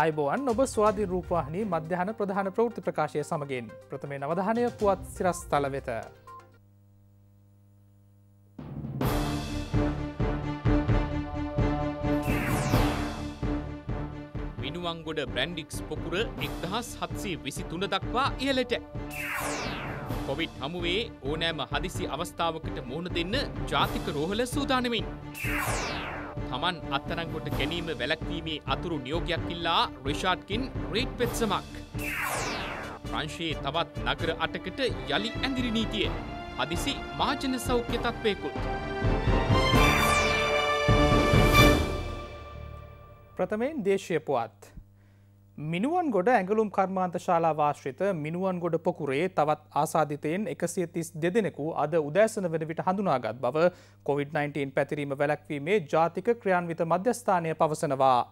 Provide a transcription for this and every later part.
අයිබෝන් ඔබ ස්වාධී රූපවාහිනි මධ්‍යහන ප්‍රධාන ප්‍රෘති ප්‍රකාශය සමගෙන් ප්‍රථමේ නවධානය පුවත් සිරස් තල වෙත. මිනුවංගොඩ බ්‍රන්ඩික්ස් පොකුර එක්දහස් හත්සේ විසි තුන දක්වා ඉහලට. කොවිට් හමුවේ ඕනෑම හදිසි අවස්ථාවකට මුහුණ දෙන්න ජාතික රෝහල සූදානමින්. තමන් අත්තරංකොට ගැනීම වැලැක්වීමේ අතුරු නියෝගයක් ඉල්ලා රිෂාඩ්කින් රේට් පෙත්සමක්. ප්‍රංශයේ තවත් නගර අටකට යළි ඇඳිරි නීතිය. හදිසි මාජන සෞඛ්‍ය තත්ත්වයකුත්. ප්‍රථමයෙන් දේශය පුවත්. මිනුවන් ගොඩ ඇඟලුම් කර්මාන්ත ශාලා වාශ්‍රිත මිනුවන් ගොඩ පොකුරේ තවත් ආසාධිතයෙන් එකසිය තිස් දෙදෙනෙකු අද උදෑසන වෙන විට හඳුනාගත් බව COVID-19 පැතිරීම වැලැක්වීමේ ජාතික ක්‍රියාන්විත මධ්‍යස්ථානය පවසනවා.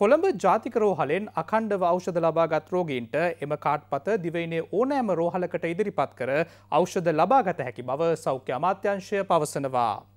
කොළඹ ජාතික රෝහලෙන් අකණ්ඩව ෞෂධ ලබාගත් රෝගීන්ට එම කාට්පත දිවයිනේ ඕනෑම රෝහලකට ඉදිරිපත් කර ෞෂධ ලබාගත හැකි බව සෞඛ්‍ය අමාත්‍යංශය පවසනවා.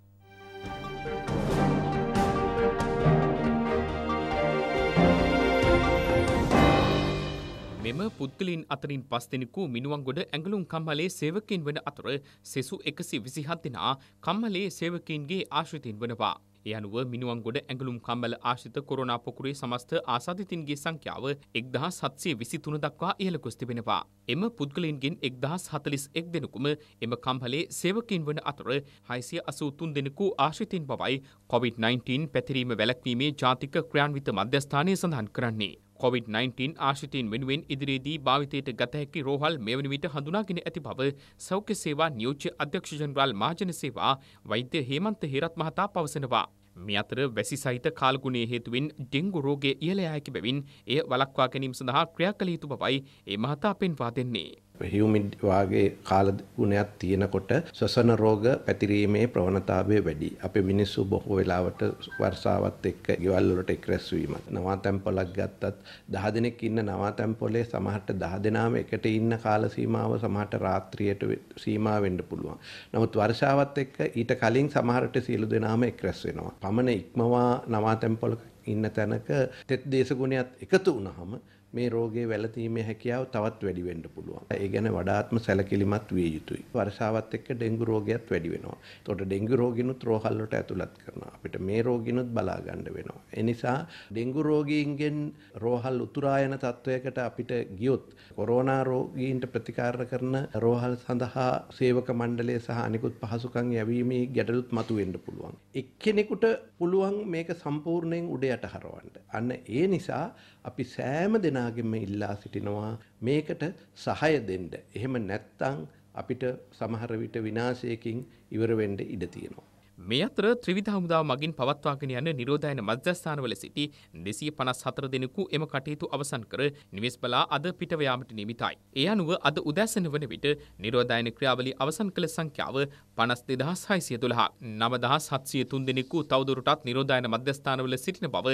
පුද්ගලින් අතරින් පස් දෙනෙකු මිනුවන්ගොඩ ඇඟලුම් කම්මලේ සේවකින් වන අතර සෙසු එකසි විසිහත් දෙනා කම්මලේ සේවකින්ගේ ආශ්‍රිතින් වනවා. ඒ අනුව මිනුවන්ගොඩ ඇඟලුම් කම්බල ආශිත කොරනා පොකුරේ සමස්ත ආසාධිතින්ගේ සංඛ්‍යාව එක්දා සත්සය විසි තුන දක්වා ඉහලකොස් තිබෙනවා. එම පුද්ගලයන්ගෙන් එක්දහස් හතලිස් එක් දෙනකුම එම කම්හලේ සේවකින් වන අතර හයිසිය අසූතුන් දෙනෙකු ආශිතෙන් බවයි කොවිD-19 පැතිරීම වැලක්වීමේ ජාතික ක්‍රියාන්විත මධ්‍යස්ථානය සඳහන් කරන්නේ. කොවිD-19 ආශිතීන් වෙනුවෙන් ඉදිරියේදී භාවිතයට ගත හැකි රෝහල් මෙවැනි විට හඳුනාගෙන ඇති බව සෞඛ්‍ය සේවා නියෝජ්‍ය අධ්‍යක්ෂ ජනරාල් මහජන සේවා වෛද්‍ය හේමන්ත හේරත් මහතා පවසනවා. මේ අතර වැසි සහිත කාල්ගුණය හේතුවෙන් ඩෙංගු රෝගය ඉහළ යැයි බැවින් එය වළක්වා ගැනීම සඳහා ක්‍රියා කළ යුතු බවයි ඒ මහතා පෙන්වා දෙන්නේ. හියුමිඩ් වාගේ කාල ගුණයක් තියෙනකොට ශ්වසන රෝග පැතිරීමේ ප්‍රවණතාවය වැඩි. අපේ මිනිස්සු බොහෝ වෙලාවට වර්ෂාවත් එක්ක ගෙවල් වලට එක්රැස් වීම. නවාතැන්පොලක් ගත්තත් 10 දෙනෙක් ඉන්න නවාතැන්පොලේ සමහරට 10 දෙනාම එකට ඉන්න කාල සීමාව සමහරට රාත්‍රියට සීමා වෙන්න පුළුවන්. නමුත් වර්ෂාවත් එක්ක ඊට කලින් සමහරට සියලු දෙනාම එක්රැස් වෙනවා. පමණ ඉක්මවා නවාතැන්පොලක ඉන්න තැනක තෙත් දේශගුණයක් එකතු වුණාම මේ රෝගේ වැළඳීමේ හැකියාව තවත් වැඩි වෙන්න පුළුවන්. ඒ ගැන වඩාත්ම සැලකිලිමත් විය යුතුයි. වර්ෂාවත් එක්ක ඩෙන්ගු රෝගයත් වැඩි වෙනවා. එතකොට ඩෙන්ගු රෝගිනුත් රෝහල් වලට ඇතුළත් කරනවා. අපිට මේ රෝගිනුත් බලා ගන්න වෙනවා. ඒ නිසා ඩෙන්ගු රෝගීන්ගෙන් රෝහල් උතුරා යන තත්වයකට අපිට ගියොත් කොරෝනා රෝගීන්ට ප්‍රතිකාර කරන රෝහල් සඳහා සේවක මණ්ඩලය සහ අනිකුත් පහසුකම් යැවීමේ ගැටලුත් මතුවෙන්න පුළුවන්. එක්කෙනෙකුට පුළුවන් මේක සම්පූර්ණයෙන් උඩයට හරවන්න. අන්න ඒ නිසා අපි සෑම දෙනාගෙම ඉල්ලා සිටිනවා මේකට සහය දෙන්න. එහෙම නැත්නම් අපිට සමහර විට විනාශයකින් ඉවර වෙන්න ඉඩ තියෙනවා. මේ අතර ත්‍රිවිධ හමුදාව මගින් පවත්වාගෙන යන නිරෝධායන මධ්‍යස්ථානවල සිටි 254 දෙනෙකු එම කටයුතු අවසන් කර නිවෙස් බලා අද පිටව යාමට නියමිතයි. ඒ අනුව අද උදෑසන වන විට නිරෝධායන ක්‍රියාවලිය අවසන් කළ සංඛ්‍යාව 52612. 9703 දෙනෙකු තවදුරටත් නිරෝධායන මධ්‍යස්ථානවල සිටින බව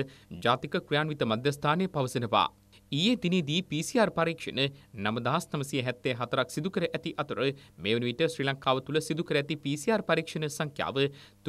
ජාතික ක්‍රියාන්විත මධ්‍යස්ථානය පවසනවා. ඊයේ දිනේදී PCR පරීක්ෂණ 9974ක් සිදු කර ඇති අතර මේ වන විට ශ්‍රී ලංකාව තුළ සිදු කර ඇති PCR පරීක්ෂණ සංඛ්‍යාව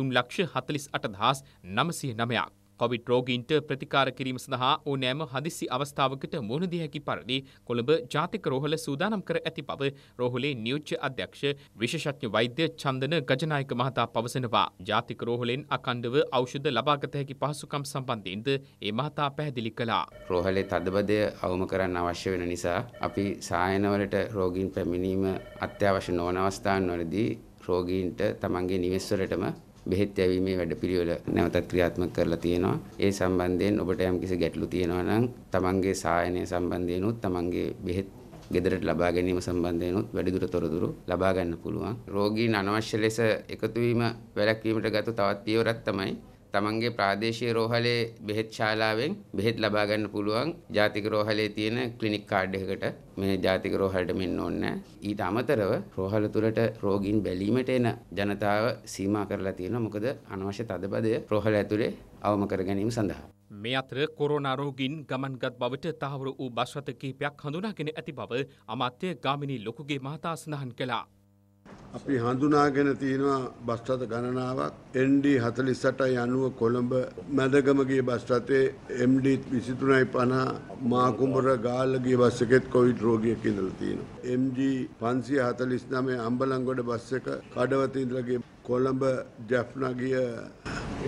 348909ක්. කොවිඩ් රෝගීන්ට ප්‍රතිකාර කිරීම සඳහා ඕනෑම හදිසි අවස්ථාවකට මුහුණදී හැකි පරිදි කොළඹ ජාතික රෝහල සූදානම් කර ඇති බව රෝහලේ නියෝජ්‍ය අධ්‍යක්ෂ විශේෂඥ වෛද්‍ය චන්දන ගජනායක මහතා පවසනවා. ජාතික රෝහලෙන් අඛණ්ඩව ඖෂධ ලබාගත හැකි පහසුකම් සම්බන්ධයෙන්ද ඒ මහතා පැහැදිලි කළා. රෝහලේ තදබදය අවම කරන්න අවශ්‍ය වෙන නිසා අපි සායනවලට රෝගීන් පැමිණීම අත්‍යවශ්‍ය නොවන අවස්ථාන්වලදී රෝගීන්ට තමන්ගේ නිවෙස්වලටම බෙහෙත් යැවීමේ වැඩපිළිවෙල නැවතත් ක්‍රියාත්මක කරලා තියෙනවා. ඒ සම්බන්ධයෙන් ඔබට යම්කිසි ගැටලු තියෙනවා නම් තමන්ගේ සායනය සම්බන්ධයෙන් උත් තමන්ගේ බෙහෙත් ගෙදරට ලබා ගැනීම සම්බන්ධයනොත් වැඩිදුර තොරතුරු ලබා ගන්න පුළුවන්. රෝගීන් අනවශ්‍ය ලෙස එකතු වීම වැළැක්වීමට ගත්ත තවත් පියවරක් තමයි තමන්ගේ ප්‍රාදේශීය රෝහලේ බෙහෙත් ශාලාවෙන් බෙහෙත් ලබා ගන්න පුළුවන් ජාතික රෝහලේ තියෙන ක්ලිනික් කාඩ් එකකට මේ ජාතික රෝහලට මෙන්න ඕනේ ඊට අමතරව රෝහල තුලට රෝගීන් බැලීමට එන ජනතාව සීමා කරලා තියෙනවා මොකද අනවශ්‍ය තදබදය රෝහල ඇතුලේ අවම කර ගැනීම සඳහා මේ අතර කොරෝනාරෝගින් ගමන්ගත් බවට තහවුරු වූ බස්වත කිහිපයක් හඳුනාගෙන ඇති බව අමාත්‍ය ගාමිණී ලොකුගේ මහතා සඳහන් කළා. අපි හඳුනාගෙන තියෙනවා බස්රථ ගණනාවක් ND 48යි 90 කොළඹ මැදගමගේ බස්රථයේ MD 23යි 50 මාකුඹර ගාල්ලගේ බස් එකෙත් කොවිඩ් රෝගියෙක් ඉඳලා තියෙනවා. MG 549 අම්බලන්ගොඩ බස් එක කඩවත ඉඳලාගේ කොළඹ ජැෆ්නා ගිය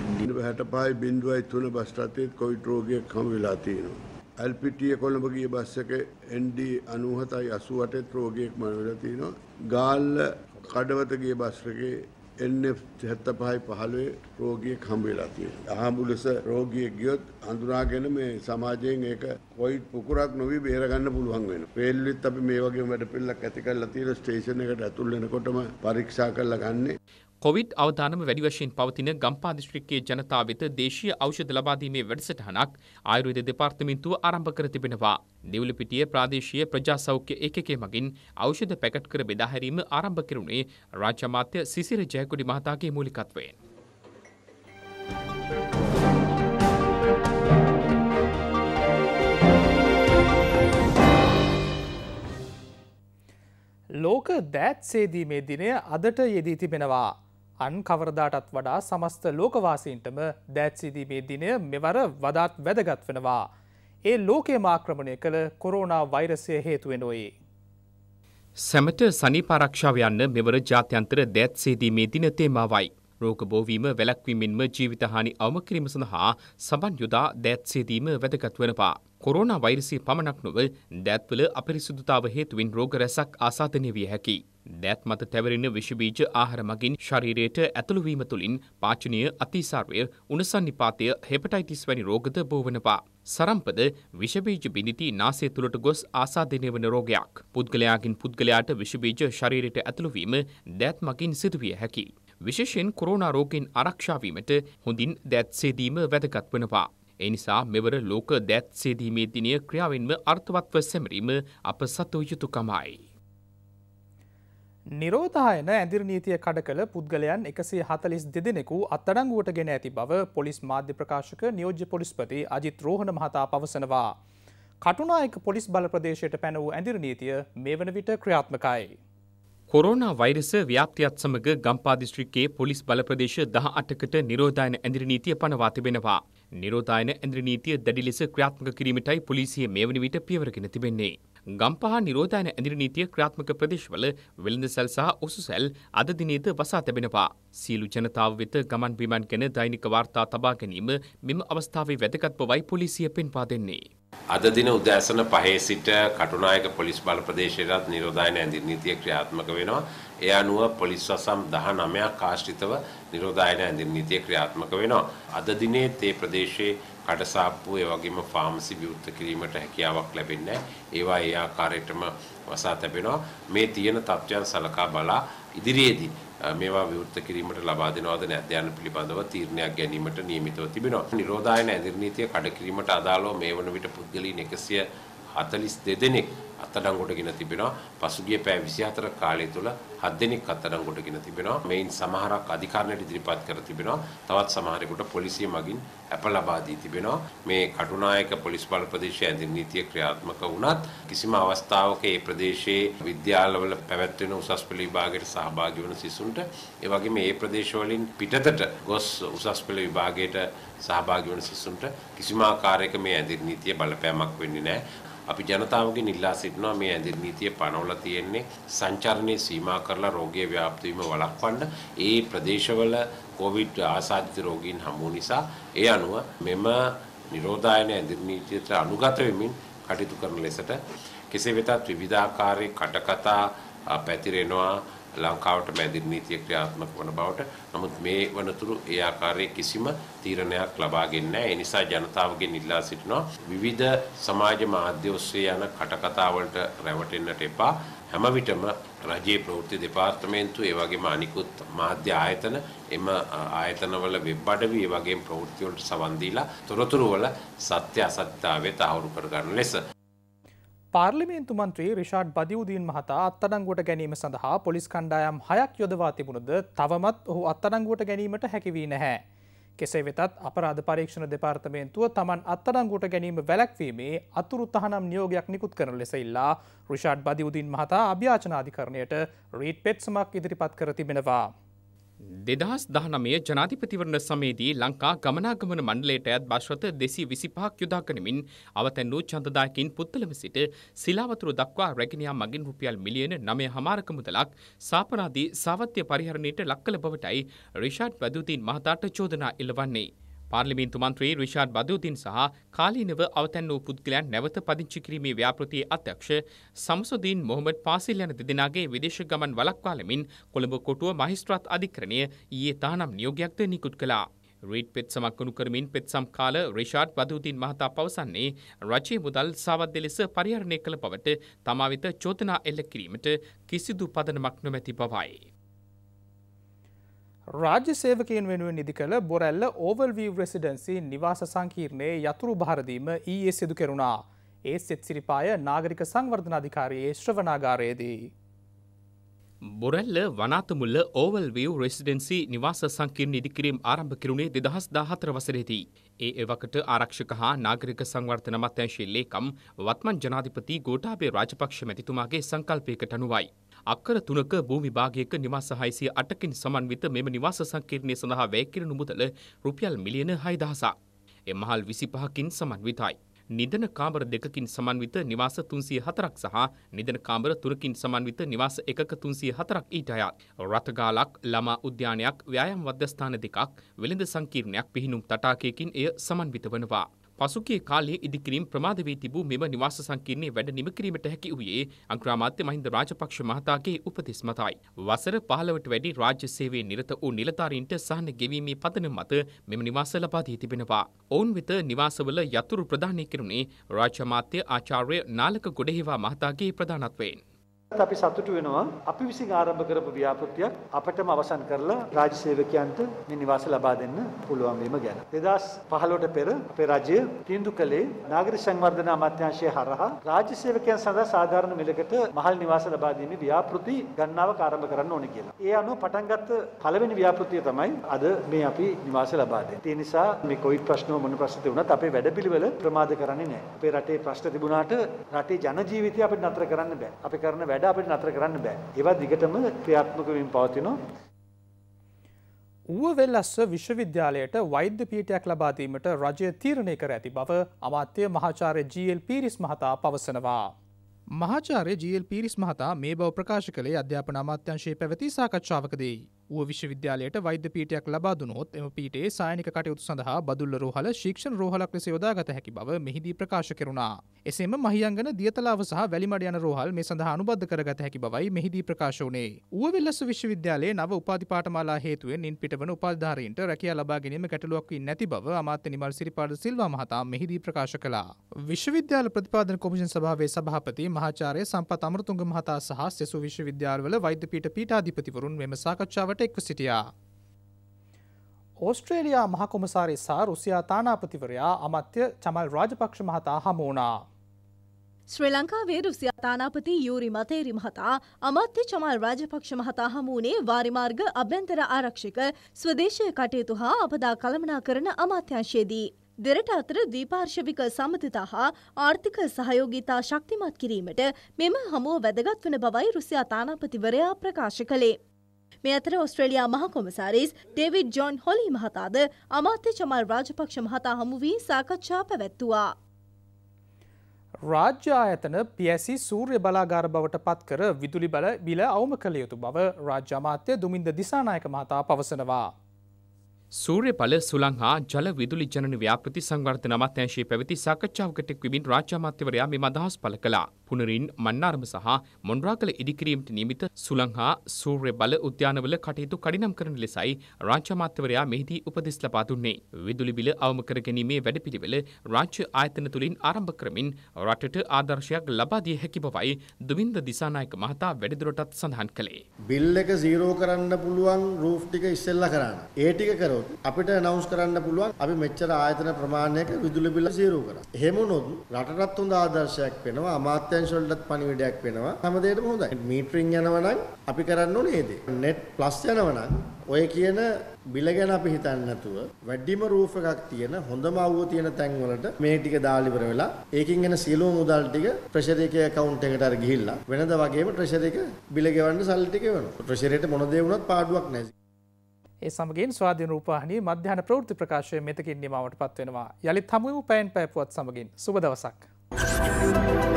65 බිඳුවයි 3 බස්රථයේ කොවිඩ් රෝගියෙක් හමු වෙලා තියෙනවා. ඇල්පිටිය කොළඹ ගිය බස් එක ND 97යි 88 රෝගියෙක් මරණලා තියෙනවා. ගාල්ල කඩවත ගිය බස් එකේ NF 75යි 15 රෝගියෙක් හම්බ වෙලා තියෙනවා. ආම්බුලන්ස රෝගියෙක් ගියොත් හඳුනාගෙන මේ සමාජයෙන් ඒක කොයිඩ් පුකුරක් නොවි බේර ගන්න පුළුවන් වෙනවා. පෙල්ලිත් අපි මේ වගේ වැඩපිළිවෙලක් ඇති කරලා තියෙන ස්ටේෂන් එකට ඇතුල් වෙනකොටම පරීක්ෂා කරලා ගන්නේ. කොවිඩ් අවධානම වැඩි වශයෙන් පවතින ගම්පා දිස්ත්‍රික්කයේ ජනතාව වෙත දේශීය ඖෂධ ලබාදීමේ වැඩසටහනක් ආයුර්වේද දෙපාර්තමේන්තුව ආරම්භ කර තිබෙනවා. දෙවුලපිටිය ප්‍රාදේශීය ප්‍රජා සෞඛ්‍ය ඒකකයේ මගින් ඖෂධ පැකට් කර බෙදා හැරීම ආරම්භ කෙරුණේ රාජ්‍ය අමාත්‍ය සිසිර ජයකොඩි මහතාගේ මූලිකත්වයෙන්. ලෝක දෑත් සේදීමේ දිනය අදට යෙදී තිබෙනවා. අන් කවරදාටත් වඩා සමස්ත ලෝකවාසීන්ටම දැත්සිදීමේ දිනය මෙවර වදාත් වැදගත් වෙනවා. ඒ ලෝකය මාක්‍රමණය කළ කොරෝනා වෛරසය හේතුවෙනොයේ. සැමට සනි පරක්ෂාව යන්න මෙවර ජාත්‍යන්තර දැත් සේදීමේ දින තේමාවයි. රෝග බෝවීම වැලැක්වීමෙන්ම ජීවිතහානි අවම කිරීම සඳහා සබන් යුදා දැත්සේදීම වැදගත් වනවා. කොරෝනා වෛරසය පමණක් නොව දැත්වල අපිරිසුදුතාව හේතුවින් රෝග රැසක් ආසාධනය විය හැකි. දෑත් මත තැවරෙන විෂබීජ ආහාර මගින් ශරීරයට ඇතුළු වීම තුළින් පාචනය, අතිසාරය, උණසන්නිපාතය, හෙපටයිටිස් වැනි රෝගද බෝවනවා. සරම්පද විෂබීජ බිඳිති නාසය තුළට ගොස් ආසාදනය වන රෝගයක්. පුද්ගලයාගින් පුද්ගලයාට විෂබීජ ශරීරයට ඇතුළු වීම දෑත් මගින් සිදුවිය හැකියි. විශේෂයෙන් කොරෝනා රෝගෙන් ආරක්ෂා වීමට හොඳින් දෑත් සේදීම වැදගත් වෙනවා. ඒ නිසා මෙවර ලෝක දෑත් සේදීමේ දිනය ක්‍රියාවෙන්ම අර්ථවත්ව සැමරීම අප සතු යුතුයකමයි. නිරෝධායන ඇදිර නීතිය කඩ කළ පුද්ගලයන් එකසේ හතලිස් දෙදෙනෙකු අත්තඩංගුවට ගෙන ඇති බව පොලිස් මාධ්‍ය ප්‍රකාශක නියෝජ්‍ය පොලිස්පති අජිත් රෝහණ මහතා පවසනවා. කටුනායක පොලිස් බල ප්‍රදේශයට පැන වූ ඇදිර නීතිය මේ වන විට ක්‍රියාත්මකයි. කොරෝනා වෛරස ව්‍යාප්තියත් සමග ගම්පාදිශ්‍රිකයේ පොලිස් බලප්‍රදේශ දහ අටකට නිරෝධායන ඇදිරිනීතිය පනවා තිබෙනවා. නිරෝධායන ඇදිරිනීතිය දැඩි ලෙස ක්‍රියාත්මක කිරීමටයි පොලිසිය මේ වන විට පියවරගෙන තිබෙන්නේ. ගම්පහ නිරෝධායන ඇඳිරි නීතිය ක්‍රියාත්මක ප්‍රදේශවල වෙළඳසැල් සහ උසුසැල් අද දිනේද වසා තැබෙනවා. සියලු ජනතාව වෙත ගමන් බිමන් ගැන දෛනික වාර්තා තබා ගැනීම මෙම අවස්ථාවේ වැදගත් බවයි පොලිසිය පෙන්වා දෙන්නේ. අද දින උදෑසන පහේ සිට කටුනායක පොලිස් බල ප්‍රදේශයටත් නිරෝධායන ඇඳිරි නීතිය ක්‍රියාත්මක වෙනවා. ඒ අනුව පොලිස් වසම් 19ක් ආශ්‍රිතව නිරෝධායන ඇඳීම් නීතිය ක්‍රියාත්මක වෙනවා. අද දිනේ තේ ප්‍රදේශයේ කඩසාප්පු ඒ වගේම ෆාමසි විවෘත කිරීමට හැකියාවක් ලැබෙන්නේ ඒවා ඒ ආකාරයටම වසා තැබෙනවා. මේ තියෙන තත්ත්වයන් සලකා බලා ඉදිරියේදී මේවා විවෘත කිරීමට ලබා දෙනවද නැද්ද යන පිළිබඳව තීරණයක් ගැනීමට නියමිතව තිබෙනවා. නිරෝධායන ඇඳීම් නීතිය කඩ කිරීමට අදාළව මේ වන විට පුද්ගලයන් 142 දෙනෙක් අත්අඩංගුවටගෙන තිබෙනවා. පසුගිය පැය 24 කාලය තුළ 7 දෙනෙක් අත්අඩංගුවටගෙන තිබෙනවා. මෙයින් සමහරක් අධිකරණයට ඉදිරිපත් කර තිබෙනවා. තවත් සමහරෙකුට පොලිසිය මගින් ඇප ලබා දී තිබෙනවා. මේ කටුනායක පොලිස් බල ප්‍රදේශයේ ඇඳින් නීතිය ක්‍රියාත්මක වුණත් කිසිම අවස්ථාවක ඒ ප්‍රදේශයේ විද්‍යාලවල පැවැත්වෙන උසස් පෙළ විභාගයට සහභාගී වන සිසුන්ට ඒ වගේම ඒ ප්‍රදේශවලින් පිටතට ගොස් උසස් පෙළ විභාගයට සහභාගී වන සිසුන්ට කිසිම ආකාරයක මේ ඇඳින් නීතිය බලපෑමක් වෙන්නේ නැහැ. අපි ජනතාවගෙන් ඉල්ලා සිටිනවා මේ ඇඳින් නීතිය පනවලා තියෙන්නේ සංචරණයේ සීමා කරලා රෝගයේ ව්‍යාප්ති වීම වළක්වන්න ඒ ප්‍රදේශවල කොවිඩ් ආසාදිත රෝගීන් හමු නිසා ඒ අනුව මෙම නිරෝධායන ඇඳින් නීතියට අනුගත වෙමින් කටයුතු කරන ලෙසට කෙසේ වෙතත් විවිධාකාරයේ කටකතා පැතිරෙනවා ලංකාවට මැදින් නීතිය ක්‍රියාත්මක වන බවට නමුත් මේ වනතුරු ඒ ආකාරයේ කිසිම තීරණයක් ලබාගෙන නැහැ. ඒ නිසා ජනතාවගෙන් ඉල්ලා සිටිනවා විවිධ සමාජ මාධ්‍ය ඔස්සේ යන කටකතා වලට රැවටෙන්නට එපා. හැම විටම රජයේ ප්‍රවෘත්ති දෙපාර්තමේන්තුව ඒ වගේම අනිකුත් මාධ්‍ය ආයතන එම ආයතනවල වෙබ් අඩවි ඒ වගේම ප්‍රවෘත්ති වලට සවන් දීලා තොරතුරු වල සත්‍ය අසත්‍යතාවය තහවුරු කර ගන්න ලෙස පාර්ලිමේන්තු මන්ත්‍රී රිෂාඩ් බදිවදීන් මහතා අත්තඩංගුවට ගැනීම සඳහා පොලිස් කණ්ඩායම් හයක් යොදවා තිබුණුද තවමත් ඔහු අත්තඩංගුවට ගැනීමට හැකිවී නැහැ. කෙසේ වෙතත් අපරාධ පරීක්ෂණ දෙපාර්තමේන්තුව තමන් අත්තඩංගුවට ගැනීම වැලැක්වීමේ අතුරු තහනම් නියෝගයක් නිකුත් කරන ලෙස ඉල්ලා රිෂාඩ් බදිවදීන් මහතා අභ්‍යාචනාධිකරණයට රීට් පෙට්සමක් ඉදිරිපත් කර තිබෙනවා. දෙදහස් දහනමය ජනාධිපතිවරණ සමේදී ලංකා ගමනාගමන මණ්ඩලයට ඇත් බශ්වත දෙසී විසිපහක් යුදාකනමින් අවතැන් වූ චන්දදායකින් පුත්තලම සිට සිලාවතුරු දක්වා රැගෙනයා මගින් රුපියල් මිලියන නමය හමාරක මුදලක් සාපනාදී සාවත්‍ය පරිහරණයට ලක්කල බවටයි රිෂාඩ් වැදුතින් මහතාට චෝදනා එල්ලවන්නේ. පාර්ලිමින්තු මන්ත්‍රී රිෂාඩ් බදූතින් සහ කාලීනව අවතැන් වූ පුද්ගලයන් නැවත පදිංචි කිරීමේ ව්‍යාපෘතියේ අධ්‍යක්ෂ සම්සුදීන් මොහොමඩ් පාසිල් යන දෙදෙනාගේ විදේශ ගමන් වළක්වාලමින් කොළඹ කොටුව මහිස්ත්‍රාත් අධිකරණය ඊයේ තහනම් නියෝගයක්ද නිකුත් කළා. රීඩ් පෙත් සමක්කනු කරමින් පෙත්සම් කාල රිෂාඩ් බදූතින් මහතා පවසන්නේ රජයේ මුදල් සාවද්‍ය ලෙස පරිහරණය කළ බවට තමා වෙත චෝදනා එල්ල කිරීමට කිසිදු පදනමක් නොමැති බවයි. රාජ්‍ය සේවකයෙන් වෙනුවෙන් නිදි කළ බොරැල්ල ඕවල්වීව් රෙසිඩන්සි නිවාස සංකීර්ණයේ යතුරු භාරදීම ඊයේ සිදු කෙරුණා. ඒත් සෙත් සිරිපාය නාගරික සංවර්ධන අධිකාරයේ ශ්‍රවනාගාරයේදී. බොරැල්ල වනාතමුල්ල ඕවල් වව් රෙසිඩෙන්සි නිවාස සංකීර්ණ ඉදිකිරීම් ආරම්භ කිරුණේ දෙදහස් දාහතර වසරේදී. ඒ එවකට ආරක්ෂක හා නාගරික සංවර්ධන මත්‍යංශී ලේකම් වත්මන් ජනාධිපති ගෝටාබේ රාජපක්ෂ මැතිතුමාගේ සංකල්පයකට අනුවයි. අක්කර තුනක භූමි භාගයක නිවාස හයිසිය අටකින් සමන්විත මෙම නිවාස සංකීර්ණය සඳහා වැෑකිරණු මුදල රුපියල් මිලියන හයිදහසා. එමහල් විසිපහකින් සමන්විතයි. නිදන කාමර දෙකකින් සමන්විත නිවාස 304ක් සහ නිදන කාමර තුනකින් සමන්විත නිවාස එකක 304ක් ඊට අයත් රතගාලක් ළමා උද්‍යානයක් ව්‍යායාම් වද්‍යස්ථාන දෙකක් වෙළඳ සංකීර්ණයක් පිහිනුම් තටාකයකින් එය සමන්විත වනවා. පසුගිය කාලයේ ඉදිකිරීම් ප්‍රමාද වී තිබූ මෙම නිවාස සංකීර්ණයේ වැඩ නිම කිරීමට හැකි වූයේ අග්‍රාමාත්‍ය මහින්ද රාජපක්ෂ මහතාගේ උපදෙස් මතයි. වසර 15ට වැඩි රාජ්‍ය සේවයේ නිරත වූ නිලධාරීන්ට සහන ගෙවීමේ පදනම මත මෙම නිවාස ලබා දී තිබෙනවා. ඔවුන් වෙත නිවාසවල යතුරු ප්‍රදානය කෙරුණේ රාජ්‍ය අමාත්‍ය ආචාර්ය නාලක ගොඩේවා මහතාගේ ප්‍රධානත්වයෙන්. අපි සතුටු වෙනවා අපි විසින් ආරම්භ කරපු ව්‍යාපෘතියක් අපිටම අවසන් කරලා රාජ්‍ය සේවකයන්ට මේ නිවාස ලබා දෙන්න පුළුවන් වීම ගැන 2015ට පෙර අපේ රජය තීන්දුව කළේ නාගරික සංවර්ධන අමාත්‍යාංශය හරහා රාජ්‍ය සේවකයන් සඳහා සාධාරණ මිලකට මහල් නිවාස ලබා දීමේ ව්‍යාපෘති ගණනාවක් ආරම්භ කරන්න ඕනේ කියලා. ඒ අනුව පටන් ගත්ත පළවෙනි ව්‍යාපෘතිය තමයි අද මේ අපි නිවාස ලබා දෙන්නේ. ඒ නිසා මේ කොවිඩ් ප්‍රශ්න මොන ප්‍රශ්නද වුණත් අපේ වැඩපිළිවෙල ප්‍රමාද කරන්නේ නැහැ. අපේ රටේ ප්‍රශ්න තිබුණාට රටේ ජන ජීවිතය අපිට නතර කරන්න බෑ. අපි කරන වැඩ අපිට නතර කරන්න බෑ. ඒවා දිගටම ක්‍රියාත්මක වෙමින් පවතිනවා. ඌවවෙල්ලස්ස විශ්වවිද්‍යාලයට වෛද්‍ය පීටයක් ලබා දීමට රජය තීරණය කර ඇති බව අමාත්‍ය මහාචාර්ය ජීඑල් පීරිස් මහතා පවසනවා. මහාචාර්ය ජීල් පීරිස් මහතා මේ බව ප්‍රකාශ කළේ අධ්‍යාපන අමාත්‍යංශයේ පැවති සාකච්ඡාවකදී. ඌව විශ්වවිද්‍යාලයට වෛද්‍ය පීටයක් ලබා දුනොත් එම පීටේ සායනික කටයුතු සඳහා බදුල්ල රෝහල ශික්ෂණ රෝහලක් ලෙස යොදා ගත හැකි බව මෙහිදී ප්‍රකාශ කෙරුණා. එසේම මහියංගන දියතලාව සහ වැලිමඩ යන රෝහල් මේ සඳහා අනුබද්ධ කරගත හැකි බවයි මෙහිදී ප්‍රකාශ වුණේ. ඌව වෙල්ලස්ස විශ්වවිද්‍යාලයේ නව උපාධි පාඨමාලා හේතුවෙන් ඉන් පිටවන උපාධිධාරීන්ට රැකියා ලබා ගැනීම ගැටලුවක් වී නැති බව අමාත්‍ය නිමල් සිරිපාද සිල්වා මහතා මෙහිදී ප්‍රකාශ කළා. විශ්වවිද්‍යාල ප්‍රතිපාදන කොමිෂන් සභාවේ සභාපති මහාචාර්ය සම්පත් අමරතුංග මහතා සහ සෙසු විශ්වවිද්‍යාලවල වෛද්‍ය පීඨ පීඨාධිපතිවරුන් මෙම සාකච්ඡාවට වගාවට එක්ව සිටියා. ඕස්ට්‍රේලයා මහකොමසාරි සා රුසියා තානාපතිවරයා අමත්‍ය චමල් රාජපක්ෂ මහතා හමුණා. ශ්‍රී ලංකාවේ රුසියා තානාපති යූරි මතේරි මහතා අමාත්‍ය චමල් රාජපක්ෂ මහතා හමුුණේ වාරිමාර්ග අභ්‍යන්තර ආරක්ෂක ස්වදේශය කටයුතු හා අපදා කළමනා කරන අමාත්‍යංශයේදී. දෙරට අතර දීපාර්ශවික සමතිතා හා ආර්ථික සහයෝගිතා ශක්තිමත් කිරීමට මෙම හමුව වැදගත් වන බවයි රුසියා තානාපතිවරයා ප්‍රකාශ කළේ. මේ අතර ඔස්ට්‍රේලයා මහකොමසාරිස් ඩෙවිඩ් ජොන් හොලි මහතාද අමාත්‍ය චමල් රාජපක්ෂ මහතා හමු වී සාකච්ඡා පැවැත්තුවා. රාජ්‍ය ආයතන පියසි සූර්ය බලාගාර බවට පත් කර විදුලි බල බිල අවම කළ යුතු බව රාජ්‍ය අමාත්‍ය දුමින්ද දිසානායක මහතා පවසනවා. සූර්යඵල සුළං හා ජල විදුලි ජනන ව්‍යාපෘති සංවර්ධන අමාත්‍යංශයේ පැවති සාකච්ඡාවකට එක්වීමෙන් රාජ්‍ය අමාත්‍යවරයා මෙම අදහස් පළ කළා. පුනරින් මන්නාරම සහ මොන්රාගල ඉදිකිරීමට නියමිත සුළංහා සූර්ය බල උද්‍යානවල කටයුතු කඩිනම් කරන ලෙසයි රාජ්‍ය මාත්‍යවරයා මෙහිදී උපදෙස් ලබා දුන්නේ. විදුලි බිල අවම කර ගැනීමේ වැඩපිළිවෙල රාජ්‍ය ආයතන තුලින් ආරම්භ කරමින් රටට ආදර්ශයක් ලබා දිය හැකි බවයි දුමින්ද දිසානායක මහතා වැඩිදුරටත් සඳහන් කළේ. බිල් එක සීරෝ කරන්න පුළුවන් රූෆ් ටික ඉස්සෙල්ලා කරන්න. ඒ ටික කරොත් අපිට අනවුන්ස් කරන්න පුළුවන් අපි මෙච්චර ආයතන ප්‍රමාණයක විදුලි බිල සීරෝ කරා. එහෙම වුණොත් රටටත් හොඳ ආදර්ශයක් වෙනවා අමාත්‍ය පොටෙන්ෂල්ටත් පණිවිඩයක් වෙනවා හැමදේටම හොඳයි. මීටරින් යනවා නම් අපි කරන්න ඕනේ ඒ දේ. net plus යනවා නම් ඔය කියන බිල ගැන අපි හිතන්නේ නැතුව වැඩිම රූෆ් එකක් තියෙන හොඳම අවුව තියෙන තැන් වලට මේ ටික දාලා ඉවර වෙලා ඒකින් එන සියලුම මුදල් ටික ට්‍රෙෂරි එකේ account එකට අර ගිහිල්ලා වෙනද වගේම ට්‍රෙෂරි එක බිල ගෙවන්න සල්ලි ටික වෙනවා. ට්‍රෙෂරියට මොන දේ වුණත් පාඩුවක් නැහැ. ඒ සමගින් ස්වාධීන රූපාහනී මධ්‍යන ප්‍රෘති ප්‍රකාශය මෙතකින් නිමාවට පත්වෙනවා යළි හමුවූ පැන් පැපුවත් සමගින් සුබදවසක්. Thank you.